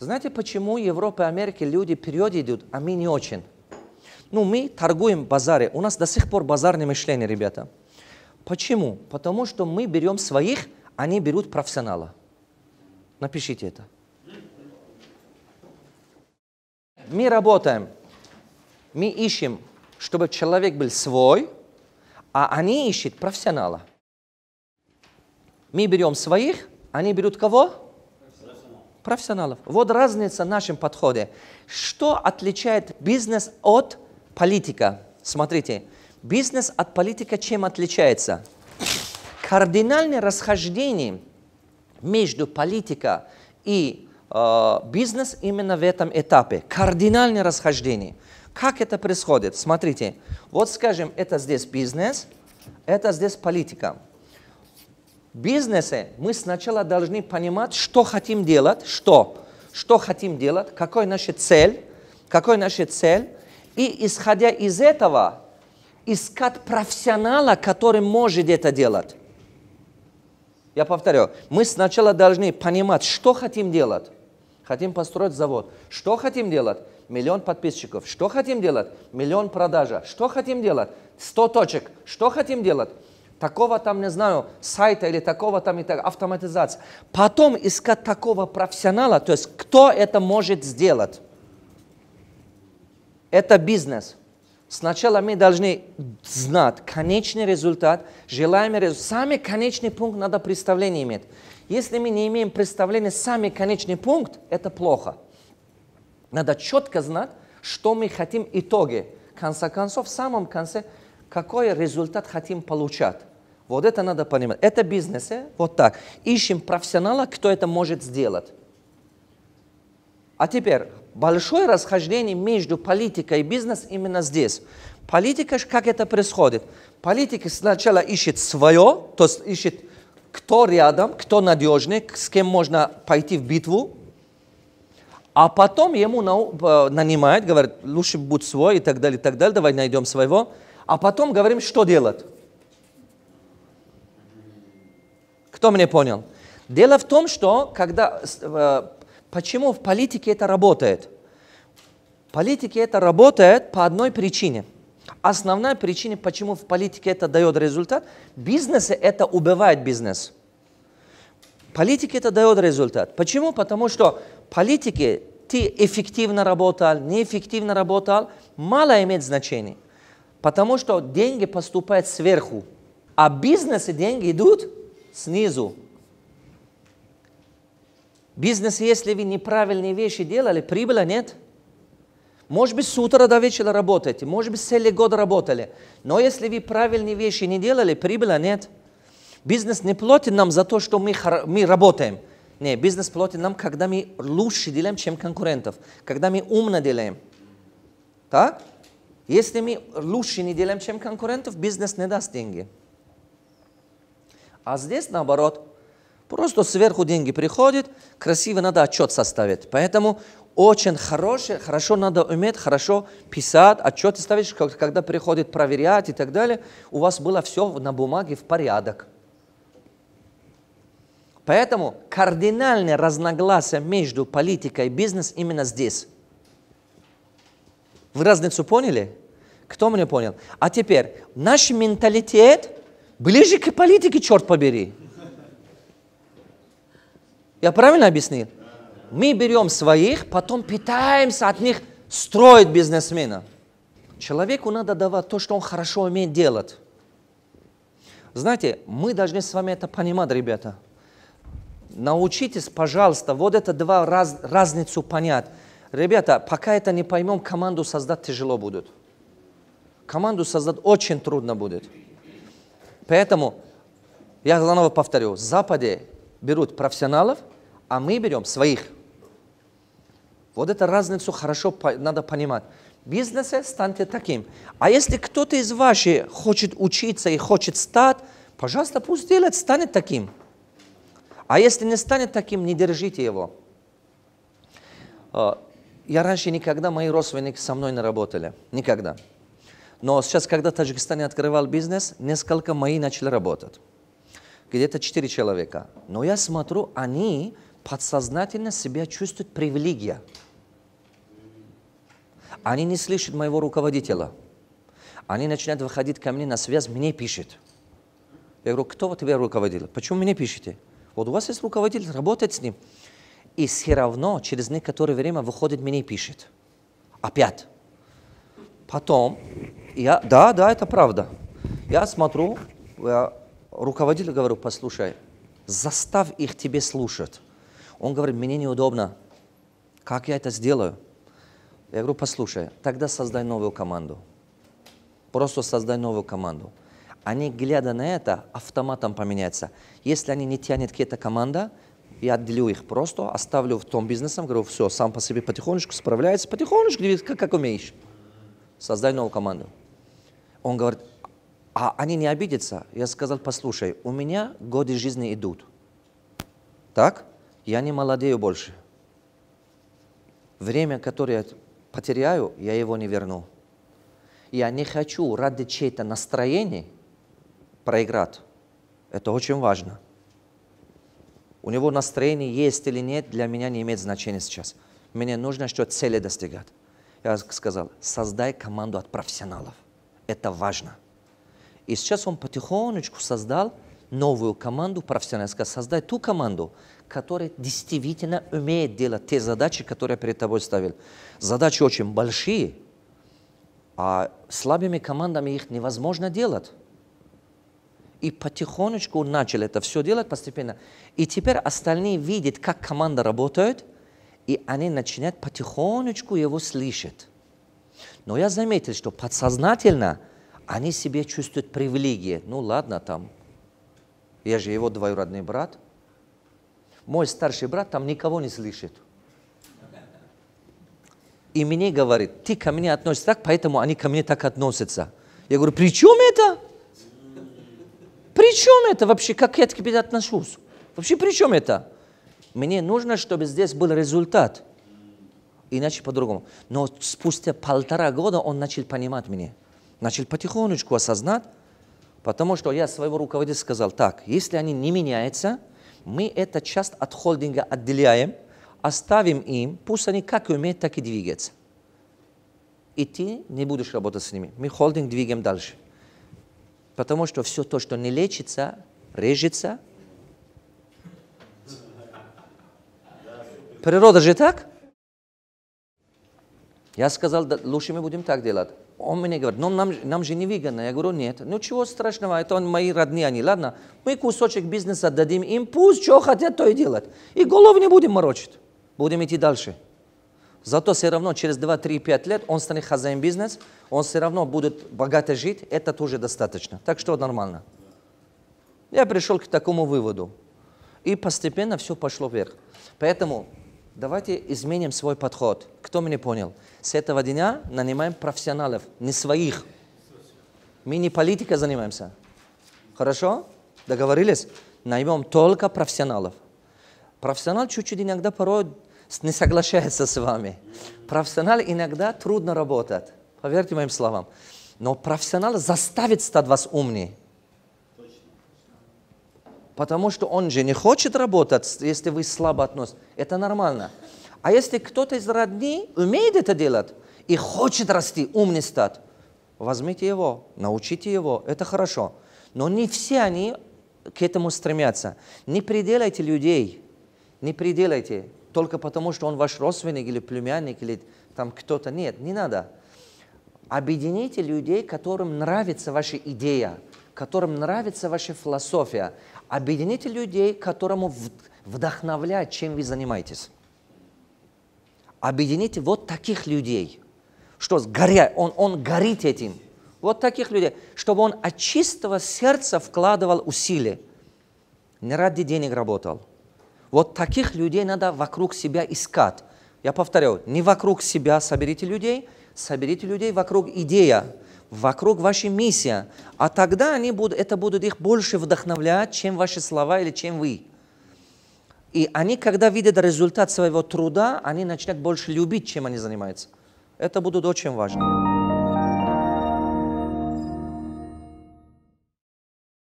Знаете, почему Европа и Америка люди вперед идут, а мы не очень? Ну, мы торгуем базары. У нас до сих пор базарное мышление, ребята. Почему? Потому что мы берем своих, они берут профессионала. Напишите это. Мы работаем, мы ищем, чтобы человек был свой, а они ищут профессионала. Мы берем своих, они берут кого? профессионалов. Вот разница в нашем подходе. Что отличает бизнес от политика? Смотрите, бизнес от политика чем отличается? Кардинальное расхождение между политика и э, бизнес именно в этом этапе. Кардинальное расхождение. Как это происходит? Смотрите, вот скажем, это здесь бизнес, это здесь политика бизнесе мы сначала должны понимать, что хотим делать, что, что хотим делать, какой наша цель, какой наша цель, и исходя из этого искать профессионала, который может это делать. Я повторю, мы сначала должны понимать, что хотим делать. Хотим построить завод. Что хотим делать? Миллион подписчиков. Что хотим делать? Миллион продажа. Что хотим делать? Сто точек. Что хотим делать? такого там, не знаю, сайта или такого там и так, автоматизация. Потом искать такого профессионала, то есть кто это может сделать. Это бизнес. Сначала мы должны знать конечный результат, желаемый результат. Самый конечный пункт надо представление иметь. Если мы не имеем представления, самый конечный пункт, это плохо. Надо четко знать, что мы хотим итоге. В конце концов, в самом конце, какой результат хотим получать. Вот это надо понимать. Это бизнес, э? вот так. Ищем профессионала, кто это может сделать. А теперь большое расхождение между политикой и бизнесом именно здесь. Политика, как это происходит? Политика сначала ищет свое, то есть ищет, кто рядом, кто надежный, с кем можно пойти в битву, а потом ему э, нанимает, говорит, лучше будь свой и так далее, и так далее, давай найдем своего. А потом говорим, что делать. Кто мне понял? Дело в том, что когда, э, почему в политике это работает? В политике это работает по одной причине. Основная причина, почему в политике это дает результат, бизнесы это убивает бизнес. Политики это дает результат. Почему? Потому что политики ты эффективно работал, неэффективно работал, мало имеет значения. Потому что деньги поступают сверху, а бизнесы деньги идут снизу. Бизнес, если вы неправильные вещи делали, прибыла нет. Может быть, с утра до вечера работаете, может быть, целый год работали. Но если вы правильные вещи не делали, прибыла нет. Бизнес не платит нам за то, что мы, мы работаем. Нет, бизнес платит нам, когда мы лучше делаем, чем конкурентов. Когда мы умно делаем. Так? Если мы лучше не делаем, чем конкурентов, бизнес не даст деньги. А здесь наоборот. Просто сверху деньги приходят, красиво надо отчет составить. Поэтому очень хороший, хорошо надо уметь, хорошо писать, отчеты ставишь, когда приходит проверять и так далее. У вас было все на бумаге в порядок. Поэтому кардинальное разногласие между политикой и бизнесом именно здесь. Вы разницу поняли? Кто меня понял? А теперь наш менталитет – Ближе к политике, черт побери. Я правильно объяснил? Мы берем своих, потом питаемся от них, строит бизнесмена. Человеку надо давать то, что он хорошо умеет делать. Знаете, мы должны с вами это понимать, ребята. Научитесь, пожалуйста, вот это два раз, разницу понять. Ребята, пока это не поймем, команду создать тяжело будет. Команду создать очень трудно будет. Поэтому, я заново повторю, в Западе берут профессионалов, а мы берем своих. Вот это разницу хорошо надо понимать. В бизнесе станьте таким. А если кто-то из ваших хочет учиться и хочет стать, пожалуйста, пусть делает, станет таким. А если не станет таким, не держите его. А, я раньше никогда, мои родственники со мной не работали. Никогда. Но сейчас, когда в Таджикистане открывал бизнес, несколько мои начали работать. Где-то четыре человека. Но я смотрю, они подсознательно себя чувствуют привилегия. Они не слышат моего руководителя. Они начинают выходить ко мне на связь, мне пишет. Я говорю, кто вот тебя руководил? Почему мне пишете? Вот у вас есть руководитель, работает с ним. И все равно через некоторое время выходит мне пишет. Опять. Потом я, да, да, это правда. Я смотрю, я руководителю говорю, послушай, заставь их тебе слушать. Он говорит, мне неудобно. Как я это сделаю? Я говорю, послушай, тогда создай новую команду. Просто создай новую команду. Они, глядя на это, автоматом поменяются. Если они не тянет какая-то команда, я отделю их просто, оставлю в том бизнесом, говорю, все, сам по себе потихонечку справляется, потихонечку, как, как умеешь. Создай новую команду. Он говорит, а они не обидятся? Я сказал, послушай, у меня годы жизни идут. Так? Я не молодею больше. Время, которое я потеряю, я его не верну. Я не хочу ради чьей-то настроения проиграть. Это очень важно. У него настроение есть или нет, для меня не имеет значения сейчас. Мне нужно, что цели достигать. Я сказал, создай команду от профессионалов – это важно. И сейчас он потихонечку создал новую команду профессиональскую, создать ту команду, которая действительно умеет делать те задачи, которые я перед тобой ставил. Задачи очень большие, а слабыми командами их невозможно делать. И потихонечку он начал это все делать постепенно. И теперь остальные видят, как команда работает, и они начинают потихонечку его слышать. Но я заметил, что подсознательно они себе чувствуют привилегии. Ну ладно там, я же его двоюродный брат. Мой старший брат там никого не слышит. И мне говорит, ты ко мне относишься так, поэтому они ко мне так относятся. Я говорю, при чем это? При чем это вообще? Как я к тебе отношусь? Вообще при чем это? Мне нужно, чтобы здесь был результат – иначе по-другому. Но спустя полтора года он начал понимать меня. Начал потихонечку осознать, потому что я своего руководителя сказал, так, если они не меняются, мы эту часть от холдинга отделяем, оставим им, пусть они как умеют, так и двигаются. И ты не будешь работать с ними. Мы холдинг двигаем дальше. Потому что все то, что не лечится, режется. Природа же так? Я сказал, да, лучше мы будем так делать. Он мне говорит, но «Ну, нам, нам же не выгодно. Я говорю, нет, ну чего страшного, это он, мои родные они, ладно? Мы кусочек бизнеса дадим им, пусть что хотят, то и делать. И голову не будем морочить, будем идти дальше. Зато все равно через 2-3-5 лет он станет хозяин бизнеса, он все равно будет богато жить, это тоже достаточно. Так что нормально. Я пришел к такому выводу. И постепенно все пошло вверх. Поэтому Давайте изменим свой подход. Кто меня понял? С этого дня нанимаем профессионалов, не своих. Мы не политикой занимаемся. Хорошо? Договорились? Наймем только профессионалов. Профессионал чуть-чуть иногда порой не соглашается с вами. Профессионал иногда трудно работает. Поверьте моим словам. Но профессионал заставит стать вас умнее потому что он же не хочет работать, если вы слабо относитесь. Это нормально. А если кто-то из родни умеет это делать и хочет расти, умный стать, возьмите его, научите его, это хорошо. Но не все они к этому стремятся. Не приделайте людей, не приделайте только потому, что он ваш родственник или племянник, или там кто-то. Нет, не надо. Объедините людей, которым нравится ваша идея, которым нравится ваша философия. Объедините людей, которому вдохновляет, чем вы занимаетесь. Объедините вот таких людей, что сгоря, он, он горит этим. Вот таких людей, чтобы он от чистого сердца вкладывал усилия. Не ради денег работал. Вот таких людей надо вокруг себя искать. Я повторяю, не вокруг себя соберите людей, соберите людей вокруг идея, вокруг вашей миссии, а тогда они будут, это будут их больше вдохновлять, чем ваши слова или чем вы. И они, когда видят результат своего труда, они начнут больше любить, чем они занимаются. Это будет очень важно.